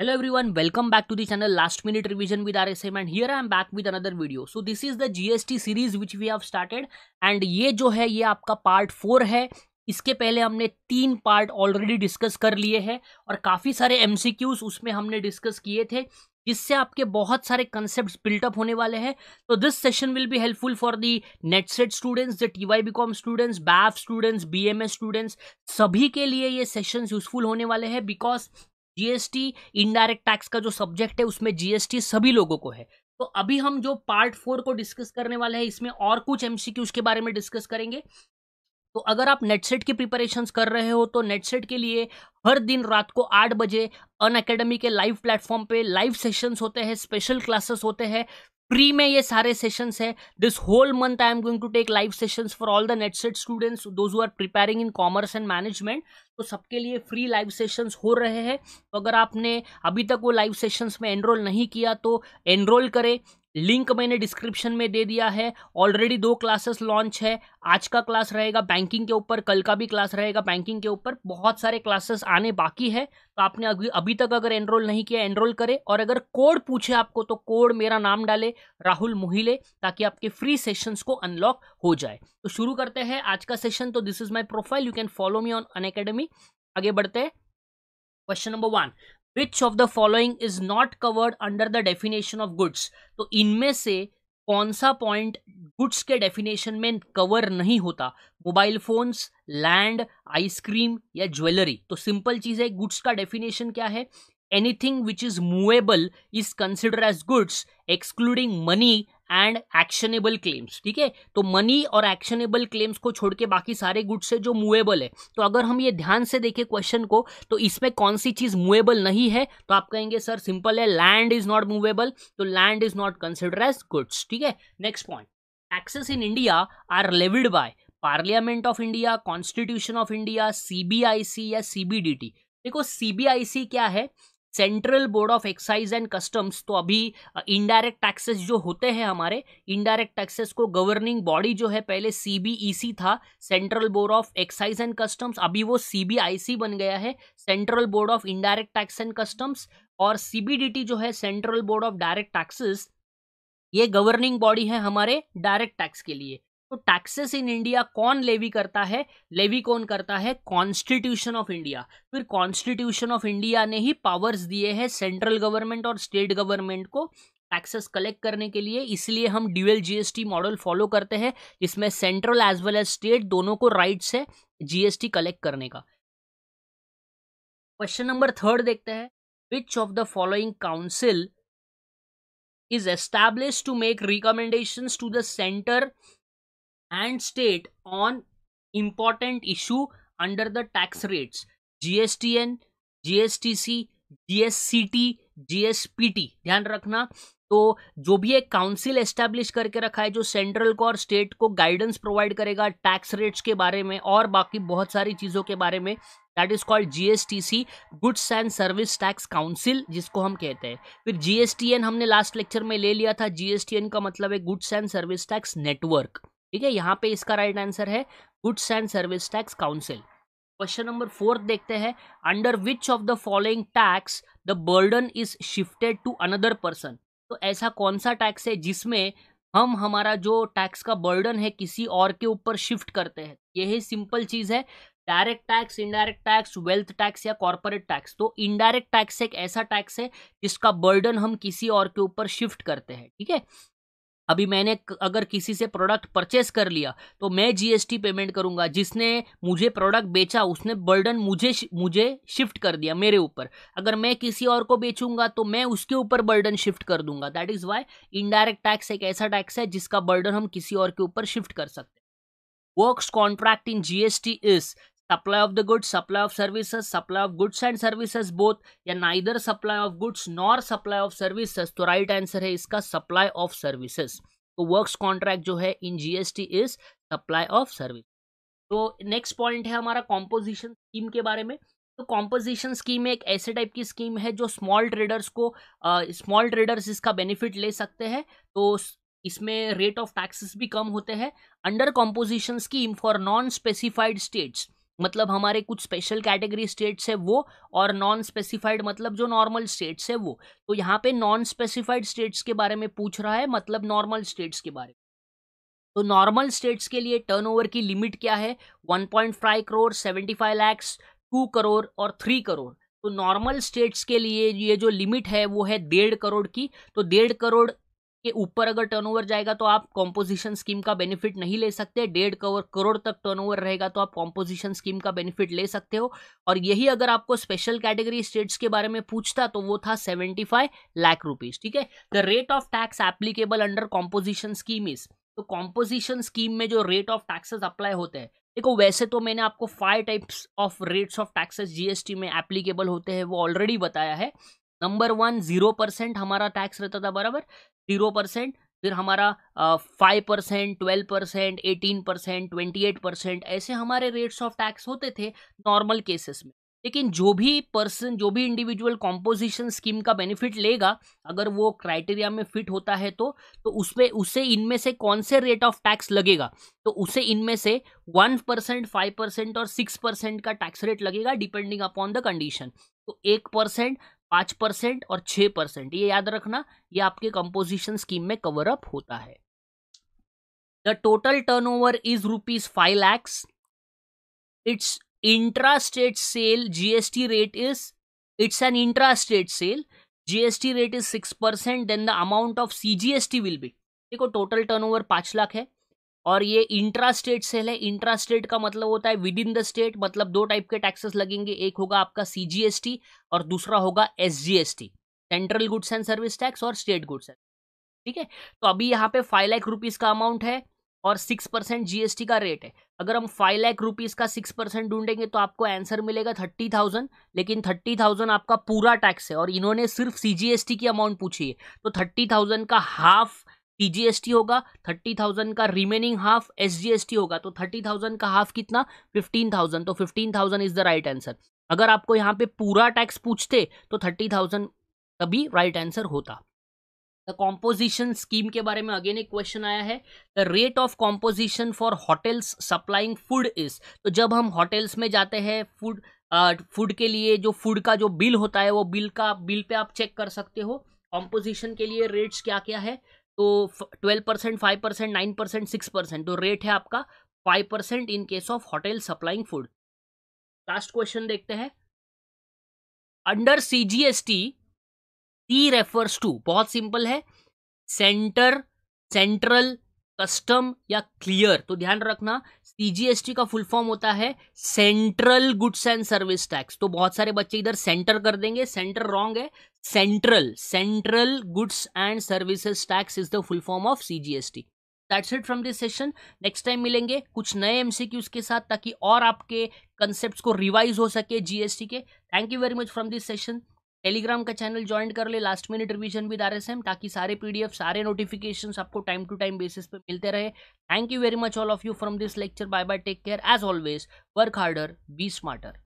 Hello everyone, welcome back to the channel Last Minute Revision with RSM and here I am back with another video. So this is the GST series which we have started and ये जो है ये आपका part four है इसके पहले हमने तीन पार्ट ऑलरेडी डिस्कस कर लिए हैं और काफ़ी सारे एम उसमें हमने डिस्कस किए थे जिससे आपके बहुत सारे कंसेप्ट बिल्टअप होने वाले हैं तो this session will be helpful for the NET SET students the T Y B com students BAF students B M S students सभी के लिए ये सेशन यूजफुल होने वाले हैं बिकॉज जीएसटी इनडायरेक्ट टैक्स का जो सब्जेक्ट है उसमें जीएसटी सभी लोगों को है तो अभी हम जो पार्ट फोर को डिस्कस करने वाले हैं इसमें और कुछ एमसीक्यूज के बारे में डिस्कस करेंगे तो अगर आप नेट सेट की प्रिपरेशन कर रहे हो तो नेट सेट के लिए हर दिन रात को आठ बजे अन अकेडमी के लाइव प्लेटफॉर्म पे लाइव सेशंस होते हैं स्पेशल क्लासेस होते हैं फ्री में ये सारे सेशंस है this whole month I am going to take live sessions for all the NET SET students those are preparing in commerce and management तो सबके लिए फ्री लाइव सेशंस हो रहे हैं तो अगर आपने अभी तक वो लाइव सेशंस में एनरोल नहीं किया तो एनरोल करें लिंक मैंने डिस्क्रिप्शन में दे दिया है ऑलरेडी दो क्लासेस लॉन्च है आज का क्लास रहेगा बैंकिंग के ऊपर कल का भी क्लास रहेगा बैंकिंग के ऊपर बहुत सारे क्लासेस आने बाकी है तो आपने अभी अभी तक अगर एनरोल नहीं किया एनरोल करें और अगर कोड पूछे आपको तो कोड मेरा नाम डाले राहुल मोहिले ताकि आपके फ्री सेशंस को अनलॉक हो जाए तो शुरू करते हैं आज का सेशन तो this is my profile you can follow me on अन आगे बढ़ते हैं question number one which of the following is not covered under the definition of goods तो इनमें से कौन सा पॉइंट गुड्स के डेफिनेशन में कवर नहीं होता मोबाइल फोन्स लैंड आइसक्रीम या ज्वेलरी तो सिंपल चीज़ है गुड्स का डेफिनेशन क्या है anything which is movable is considered as goods excluding money and actionable claims ठीक है तो मनी और एक्शनेबल क्लेम्स को छोड़ के बाकी सारे गुड्स है जो मूवेबल है तो अगर हम ये ध्यान से देखें क्वेश्चन को तो इसमें कौन सी चीज़ मूवेबल नहीं है तो आप कहेंगे सर सिंपल है लैंड इज नॉट मूवेबल तो land is not consider as goods ठीक है next point taxes in India are levied by Parliament of India Constitution of India C या सीबीडीटी देखो सी क्या है central board of excise and customs तो अभी indirect taxes जो होते हैं हमारे इनडायरेक्ट टैक्सेस को गवर्निंग बॉडी जो है पहले सीबीईसी e था central board of excise and customs अभी वो सीबीआईसी बन गया है central board of indirect tax and customs और सीबीडीटी जो है central board of direct taxes ये गवर्निंग बॉडी है हमारे डायरेक्ट टैक्स के लिए तो टैक्सेस इन इंडिया कौन लेवी करता है लेवी कौन करता है कॉन्स्टिट्यूशन ऑफ इंडिया फिर कॉन्स्टिट्यूशन ऑफ इंडिया ने ही पावर्स दिए हैं सेंट्रल गवर्नमेंट और स्टेट गवर्नमेंट को टैक्सेस कलेक्ट करने के लिए इसलिए हम ड्यूएल जीएसटी मॉडल फॉलो करते हैं जिसमें central as well as state दोनों को राइट्स है जीएसटी कलेक्ट करने का क्वेश्चन नंबर थर्ड देखते हैं which of the following council is establish to make recommendation to the centre and state on important issue under the tax rates GSTN, GSTC, GSCT, GSPT ध्यान रखना तो जो भी एक काउंसिल एस्टेब्लिश करके रखा है जो सेंट्रल को और स्टेट को गाइडेंस प्रोवाइड करेगा टैक्स रेट्स के बारे में और बाकी बहुत सारी चीज़ों के बारे में that is called GSTC goods and service tax council जिसको हम कहते हैं फिर जीएसटीएन हमने लास्ट लेक्चर में ले लिया था जीएसटीएन का मतलब है goods and service tax network ठीक है यहाँ पे इसका राइट आंसर है goods and service tax council question number fourth देखते हैं under which of the following tax the burden is shifted to another person तो ऐसा कौन सा टैक्स है जिसमें हम हमारा जो टैक्स का बर्डन है किसी और के ऊपर शिफ्ट करते हैं यही सिंपल चीज़ है direct tax indirect tax wealth tax या कॉरपोरेट टैक्स तो इनडायरेक्ट टैक्स एक ऐसा टैक्स है जिसका बर्डन हम किसी और के ऊपर शिफ्ट करते हैं ठीक है अभी मैंने अगर किसी से प्रोडक्ट परचेस कर लिया तो मैं जीएसटी पेमेंट करूंगा जिसने मुझे प्रोडक्ट बेचा उसने बर्डन मुझे मुझे शिफ्ट कर दिया मेरे ऊपर अगर मैं किसी और को बेचूंगा तो मैं उसके ऊपर बर्डन शिफ्ट कर दूंगा that is why indirect tax एक ऐसा टैक्स है जिसका बर्डन हम किसी और के ऊपर शिफ्ट कर सकते हैं works contract in GST is supply of the goods supply of services supply of goods and services both या neither supply of goods nor supply of services तो right answer है इसका supply of services तो works contract जो है in GST is supply of service तो next point है हमारा composition scheme के बारे में तो कॉम्पोजिशन स्कीम एक ऐसे टाइप की स्कीम है जो स्मॉल ट्रेडर्स को स्मॉल uh, ट्रेडर्स इसका बेनिफिट ले सकते हैं तो इसमें रेट ऑफ टैक्सेस भी कम होते हैं under composition scheme for non specified states मतलब हमारे कुछ स्पेशल कैटेगरी स्टेट्स है वो और नॉन स्पेसिफाइड मतलब जो नॉर्मल स्टेट्स है वो तो यहाँ पे नॉन स्पेसिफाइड स्टेट्स के बारे में पूछ रहा है मतलब नॉर्मल स्टेट्स के बारे में तो नॉर्मल स्टेट्स के लिए टर्नओवर की लिमिट क्या है 1.5 करोड़ 75 लैक्स टू करोड़ और थ्री करोड़ तो नॉर्मल स्टेट्स के लिए ये जो लिमिट है वो है डेढ़ करोड़ की तो डेढ़ करोड़ के ऊपर अगर टर्नओवर जाएगा तो आप कॉम्पोजिशन स्कीम का बेनिफिट नहीं ले सकते डेढ़ करोड़ करोड़ तक टर्नओवर रहेगा तो आप कॉम्पोजिशन स्कीम का बेनिफिट ले सकते हो और यही अगर आपको स्पेशल कैटेगरी स्टेट्स के बारे में पूछता तो वो था सेवेंटी फाइव लाख रुपीज ठीक है the rate of tax applicable under composition scheme is तो कॉम्पोजिशन स्कीम में जो रेट ऑफ टैक्सेस अप्लाई होते हैं देखो वैसे तो मैंने आपको five types of rates of taxes GST में एप्लीकेबल होते हैं वो ऑलरेडी बताया है नंबर वन जीरो परसेंट हमारा टैक्स रहता था बराबर जीरो परसेंट फिर हमारा five percent twelve percent eighteen percent twenty eight percent ऐसे हमारे रेट्स ऑफ टैक्स होते थे नॉर्मल केसेस में लेकिन जो भी पर्सन जो भी इंडिविजुअल कॉम्पोजिशन स्कीम का बेनिफिट लेगा अगर वो क्राइटेरिया में फिट होता है तो तो उसमें उसे इनमें से कौन से रेट ऑफ टैक्स लगेगा तो उसे इनमें से वन परसेंट फाइव परसेंट और सिक्स परसेंट का टैक्स रेट लगेगा डिपेंडिंग अपॉन द कंडीशन तो एक परसेंट पाँच परसेंट और छः परसेंट ये याद रखना ये आपके कंपोजिशन स्कीम में कवर अप होता है the total turnover is rupees five lakhs it's intra state sale GST rate is it's an intra state sale GST rate is six percent then the amount of C G S T will be देखो total over पांच लाख है और ये intra state sale है intra state का मतलब होता है विद इन द स्टेट मतलब दो टाइप के टैक्सेस लगेंगे एक होगा आपका सीजीएसटी और दूसरा होगा SGST central goods and service tax और स्टेट गुड्स एंड ठीक है तो अभी यहाँ पे फाइव लाख रुपीज़ का अमाउंट है और सिक्स परसेंट जीएसटी का रेट है अगर हम फाइव लाख रुपीज़ का सिक्स परसेंट ढूंढेंगे तो आपको आंसर मिलेगा थर्टी थाउजेंड लेकिन थर्टी थाउजेंड आपका पूरा टैक्स है और इन्होंने सिर्फ सीजीएसटी की अमाउंट पूछी है तो थर्टी थाउजेंड का हाफ टीजीएसटी होगा थर्टी थाउजेंड का रिमेनिंग हाफ एसजीएसटी होगा तो थर्टी थाउजेंड का हाफ कितना फिफ्टीन थाउजेंड तो fifteen thousand is the right answer अगर आपको यहाँ पे पूरा टैक्स पूछते तो थर्टी थाउजेंड तभी राइट आंसर होता द कॉम्पोजिशन स्कीम के बारे में अगेन एक क्वेश्चन आया है the rate of composition for hotels supplying food is तो जब हम होटल्स में जाते हैं फूड फूड के लिए जो फूड का जो बिल होता है वो बिल का बिल पे आप चेक कर सकते हो कॉम्पोजिशन के लिए रेट्स क्या क्या है तो twelve percent five percent nine percent six percent तो रेट है आपका five percent in case of hotel supplying food last question देखते हैं under C G S T T refers to बहुत सिंपल है सेंटर सेंट्रल कस्टम या clear तो ध्यान रखना सीजीएसटी का फुल फॉर्म होता है central goods and service tax तो बहुत सारे बच्चे इधर सेंटर कर देंगे सेंटर रॉन्ग है Central. Central Goods and Services Tax is the full form of CGST. That's it from this session next time मिलेंगे कुछ नए एमसीक्यूज के साथ ताकि और आपके कंसेप्ट को रिवाइज हो सके जीएसटी के thank you very much from this session Telegram का चैनल ज्वाइन कर ले last minute revision with R ताकि सारे पीडीएफ सारे नोटिफिकेशंस आपको टाइम टू टाइम बेसिस पे मिलते रहे thank you very much all of you from this lecture bye bye take care as always work harder be smarter